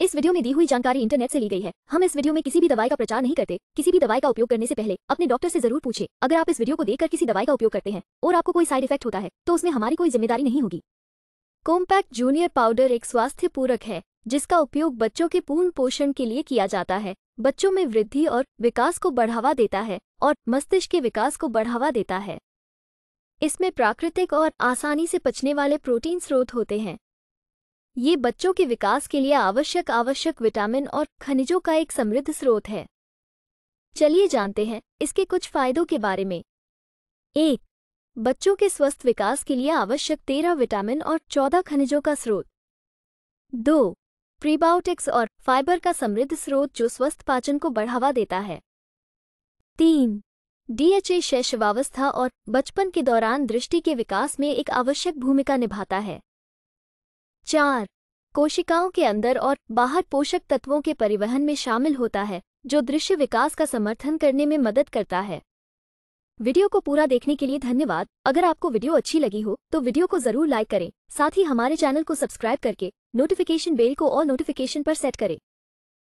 इस वीडियो में दी हुई जानकारी इंटरनेट से ली गई है हम इस वीडियो में किसी भी दवाई का प्रचार नहीं करते किसी भी दवाई का उपयोग करने से पहले अपने डॉक्टर से जरूर पूछे अगर आप इस वीडियो को देखकर किसी दवाई का उपयोग करते हैं और आपको कोई साइड इफेक्ट होता है तो उसमें हमारी कोई जिम्मेदारी नहीं होगी कॉम्पैक्ट जूनियर पाउडर एक स्वास्थ्य पूरक है जिसका उपयोग बच्चों के पूर्ण पोषण के लिए किया जाता है बच्चों में वृद्धि और विकास को बढ़ावा देता है और मस्तिष्क के विकास को बढ़ावा देता है इसमें प्राकृतिक और आसानी से पचने वाले प्रोटीन स्रोत होते हैं ये बच्चों के विकास के लिए आवश्यक आवश्यक विटामिन और खनिजों का एक समृद्ध स्रोत है चलिए जानते हैं इसके कुछ फायदों के बारे में एक बच्चों के स्वस्थ विकास के लिए आवश्यक तेरह विटामिन और चौदह खनिजों का स्रोत दो प्रीबायोटिक्स और फाइबर का समृद्ध स्रोत जो स्वस्थ पाचन को बढ़ावा देता है तीन डीएचए शैशवावस्था और बचपन के दौरान दृष्टि के विकास में एक आवश्यक भूमिका निभाता है चार कोशिकाओं के अंदर और बाहर पोषक तत्वों के परिवहन में शामिल होता है जो दृश्य विकास का समर्थन करने में मदद करता है वीडियो को पूरा देखने के लिए धन्यवाद अगर आपको वीडियो अच्छी लगी हो तो वीडियो को जरूर लाइक करें साथ ही हमारे चैनल को सब्सक्राइब करके नोटिफिकेशन बेल को और नोटिफिकेशन पर सेट करें